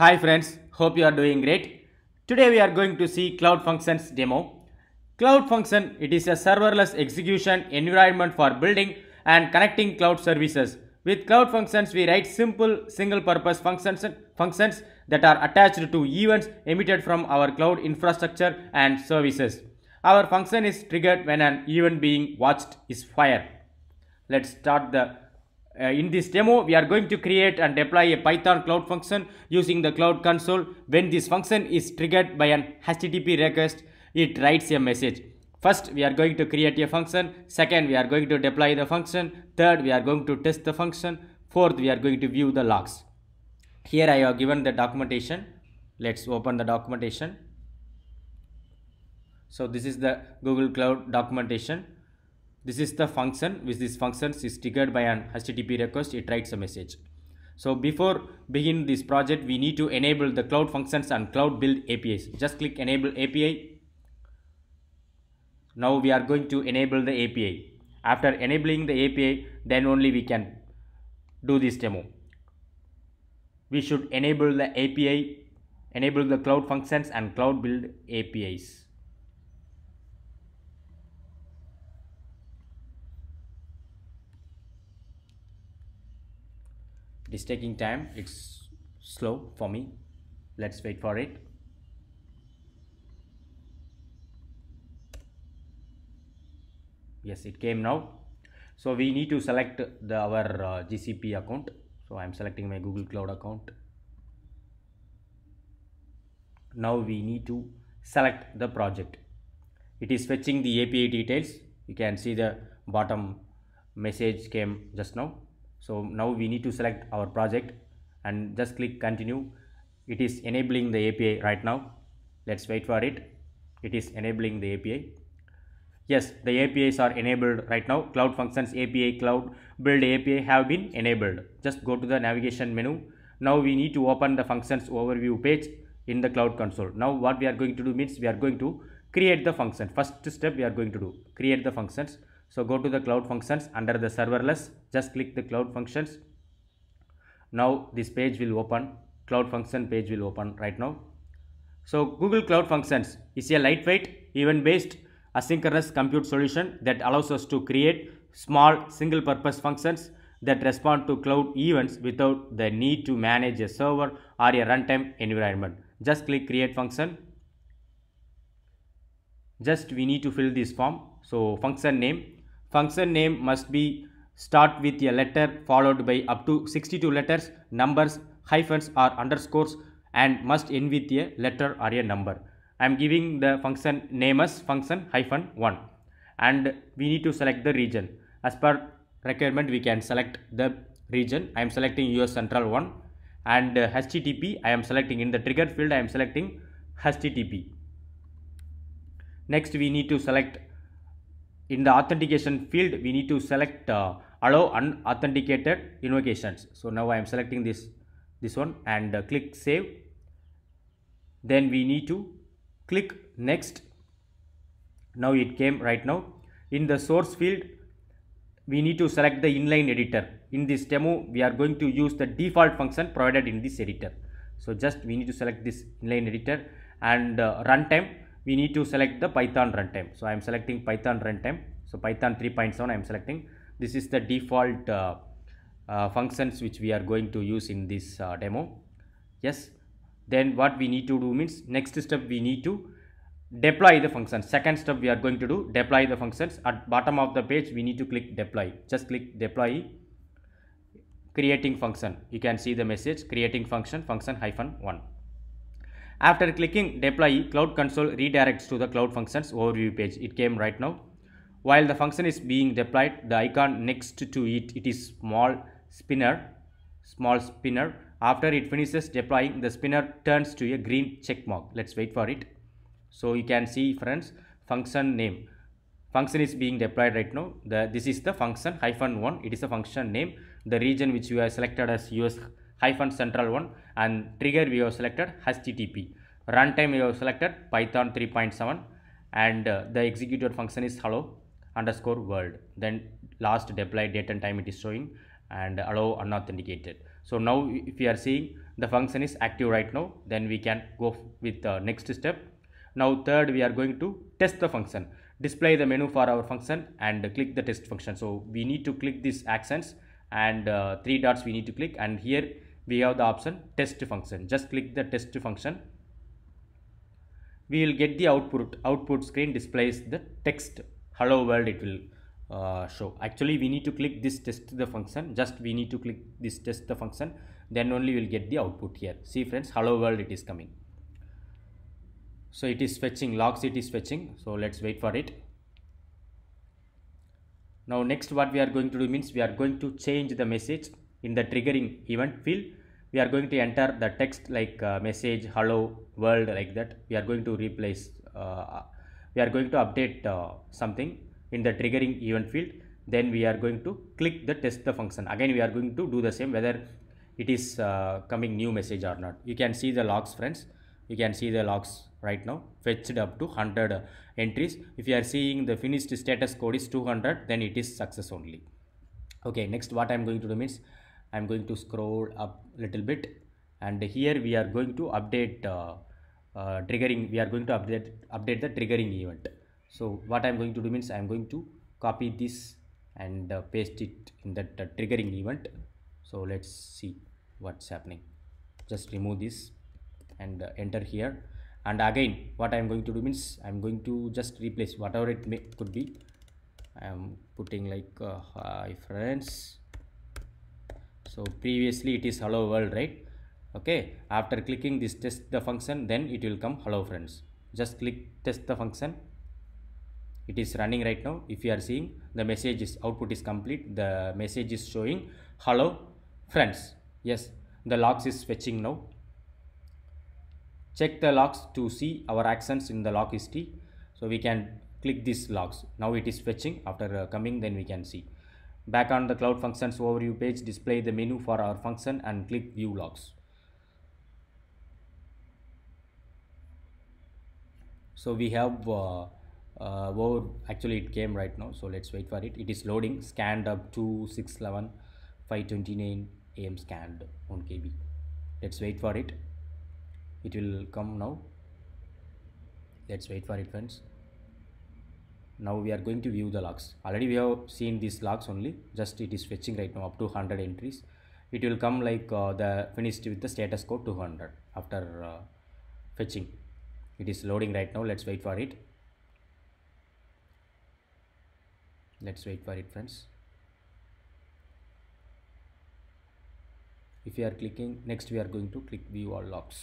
Hi friends, hope you are doing great. Today we are going to see Cloud Functions demo. Cloud Function, it is a serverless execution environment for building and connecting cloud services. With Cloud Functions, we write simple single purpose functions, functions that are attached to events emitted from our cloud infrastructure and services. Our function is triggered when an event being watched is fired. Let's start the uh, in this demo, we are going to create and deploy a Python cloud function using the cloud console. When this function is triggered by an HTTP request, it writes a message. First, we are going to create a function. Second, we are going to deploy the function. Third, we are going to test the function. Fourth, we are going to view the logs. Here I have given the documentation. Let's open the documentation. So this is the Google Cloud documentation. This is the function which this function is triggered by an HTTP request. It writes a message. So before begin this project, we need to enable the cloud functions and cloud build APIs. Just click enable API. Now we are going to enable the API. After enabling the API, then only we can do this demo. We should enable the API, enable the cloud functions and cloud build APIs. it is taking time it's slow for me let's wait for it yes it came now so we need to select the our uh, gcp account so i'm selecting my google cloud account now we need to select the project it is fetching the api details you can see the bottom message came just now so now we need to select our project and just click continue it is enabling the API right now let's wait for it it is enabling the API yes the APIs are enabled right now cloud functions API cloud build API have been enabled just go to the navigation menu now we need to open the functions overview page in the cloud console now what we are going to do means we are going to create the function first step we are going to do create the functions so go to the cloud functions under the serverless, just click the cloud functions. Now this page will open, cloud function page will open right now. So Google Cloud Functions is a lightweight, event-based asynchronous compute solution that allows us to create small single-purpose functions that respond to cloud events without the need to manage a server or a runtime environment. Just click create function. Just we need to fill this form. So function name Function name must be start with a letter followed by up to 62 letters, numbers, hyphens or underscores and must end with a letter or a number. I am giving the function name as function hyphen 1 and we need to select the region. As per requirement we can select the region. I am selecting US Central 1 and uh, HTTP I am selecting in the trigger field I am selecting HTTP. Next we need to select in the authentication field, we need to select uh, allow unauthenticated invocations. So now I am selecting this, this one and uh, click save. Then we need to click next. Now it came right now. In the source field, we need to select the inline editor. In this demo, we are going to use the default function provided in this editor. So just we need to select this inline editor and uh, runtime we need to select the Python runtime. So I am selecting Python runtime. So Python 3.7 I am selecting. This is the default uh, uh, functions which we are going to use in this uh, demo. Yes. Then what we need to do means next step we need to deploy the function. Second step we are going to do deploy the functions. At bottom of the page we need to click deploy. Just click deploy creating function. You can see the message creating function function hyphen 1. After clicking deploy, Cloud Console redirects to the Cloud Functions overview page. It came right now. While the function is being deployed, the icon next to it, it is small spinner, small spinner. After it finishes deploying, the spinner turns to a green check mark. Let's wait for it. So you can see friends, function name. Function is being deployed right now. The, this is the function hyphen one. It is a function name. The region which you have selected as US hyphen central one and trigger we have selected http. Runtime we have selected python 3.7 and uh, the executed function is hello underscore world. Then last deploy date and time it is showing and allow unauthenticated. So now if we are seeing the function is active right now then we can go with the uh, next step. Now third we are going to test the function display the menu for our function and click the test function. So we need to click these accents and uh, three dots we need to click and here we have the option test function just click the test function we will get the output output screen displays the text hello world it will uh, show actually we need to click this test the function just we need to click this test the function then only we'll get the output here see friends hello world it is coming so it is fetching logs it is fetching so let's wait for it now next what we are going to do means we are going to change the message in the triggering event field we are going to enter the text like uh, message hello world like that we are going to replace uh, we are going to update uh, something in the triggering event field then we are going to click the test the function again we are going to do the same whether it is uh, coming new message or not you can see the logs friends you can see the logs right now fetched up to 100 entries if you are seeing the finished status code is 200 then it is success only okay next what i am going to do means I'm going to scroll up a little bit and here we are going to update uh, uh, triggering we are going to update update the triggering event so what I'm going to do means I'm going to copy this and uh, paste it in that uh, triggering event so let's see what's happening just remove this and uh, enter here and again what I'm going to do means I'm going to just replace whatever it may could be I'm putting like uh, hi friends so previously it is hello world right okay after clicking this test the function then it will come hello friends just click test the function it is running right now if you are seeing the message is output is complete the message is showing hello friends yes the logs is fetching now check the logs to see our actions in the log history so we can click this logs now it is fetching after uh, coming then we can see Back on the Cloud Functions overview page, display the menu for our function and click View Logs. So we have uh, uh, over, actually it came right now, so let's wait for it. It is loading, scanned up to 611, 529 AM scanned on KB. Let's wait for it. It will come now. Let's wait for it friends now we are going to view the logs already we have seen these logs only just it is fetching right now up to 100 entries it will come like uh, the finished with the status code 200 after uh, fetching it is loading right now let's wait for it let's wait for it friends if you are clicking next we are going to click view all logs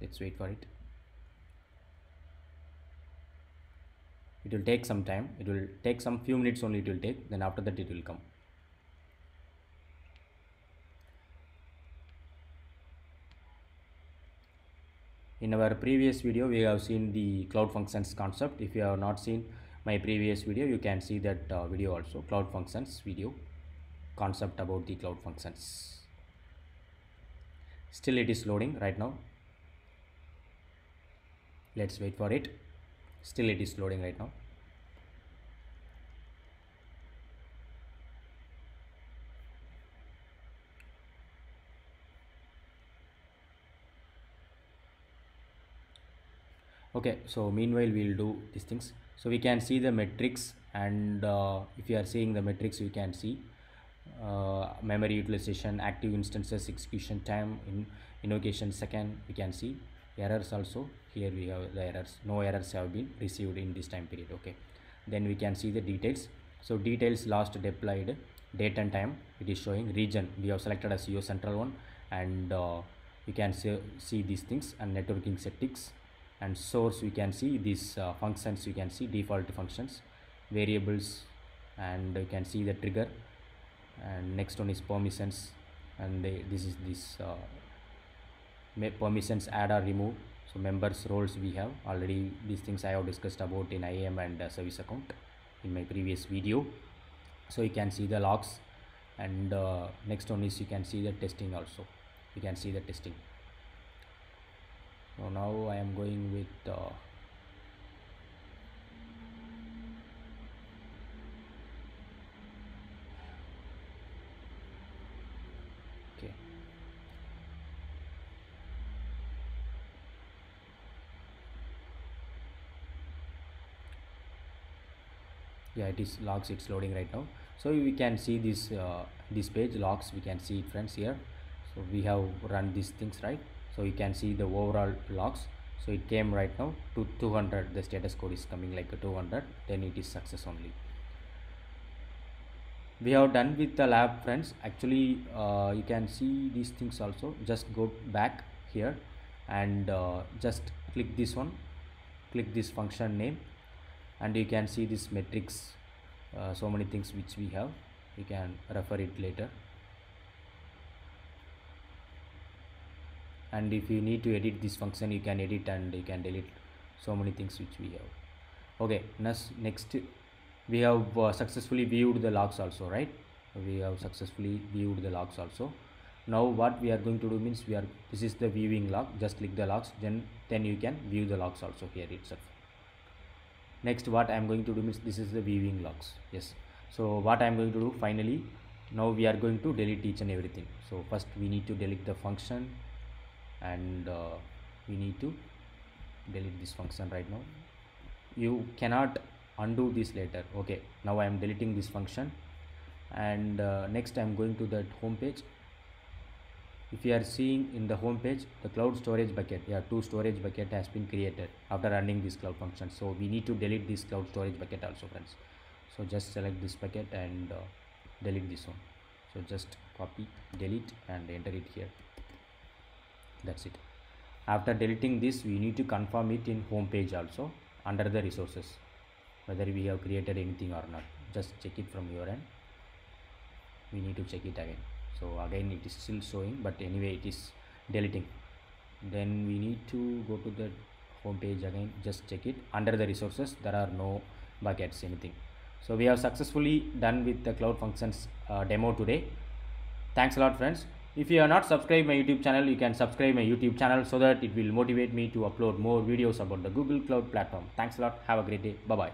let's wait for it it will take some time it will take some few minutes only it will take then after that it will come in our previous video we have seen the cloud functions concept if you have not seen my previous video you can see that uh, video also cloud functions video concept about the cloud functions still it is loading right now let's wait for it still it is loading right now okay so meanwhile we'll do these things so we can see the metrics and uh, if you are seeing the metrics you can see uh, memory utilization active instances execution time in invocation second we can see errors also here we have the errors no errors have been received in this time period okay then we can see the details so details last deployed date and time it is showing region we have selected as your central one and uh, we can see, see these things and networking settings and source we can see these uh, functions you can see default functions variables and you can see the trigger and next one is permissions and they, uh, this is this uh, permissions add or remove so members roles we have already these things i have discussed about in iam and uh, service account in my previous video so you can see the logs and uh, next one is you can see the testing also you can see the testing so now i am going with uh, it is logs it's loading right now so we can see this uh, this page logs we can see it friends here so we have run these things right so you can see the overall logs so it came right now to 200 the status code is coming like a 200 then it is success only we have done with the lab friends actually uh, you can see these things also just go back here and uh, just click this one click this function name and you can see this matrix uh, so many things which we have you can refer it later and if you need to edit this function you can edit and you can delete so many things which we have okay next we have uh, successfully viewed the logs also right we have successfully viewed the logs also now what we are going to do means we are this is the viewing log just click the logs then then you can view the logs also here itself next what I am going to do means this is the viewing logs yes so what I am going to do finally now we are going to delete each and everything so first we need to delete the function and uh, we need to delete this function right now you cannot undo this later okay now I am deleting this function and uh, next I am going to that home page if you are seeing in the home page the cloud storage bucket yeah two storage bucket has been created after running this cloud function so we need to delete this cloud storage bucket also friends so just select this bucket and uh, delete this one so just copy delete and enter it here that's it after deleting this we need to confirm it in home page also under the resources whether we have created anything or not just check it from your end we need to check it again so again it is still showing but anyway it is deleting then we need to go to the home page again just check it under the resources there are no buckets anything so we have successfully done with the cloud functions uh, demo today thanks a lot friends if you are not subscribed my youtube channel you can subscribe my youtube channel so that it will motivate me to upload more videos about the google cloud platform thanks a lot have a great day bye bye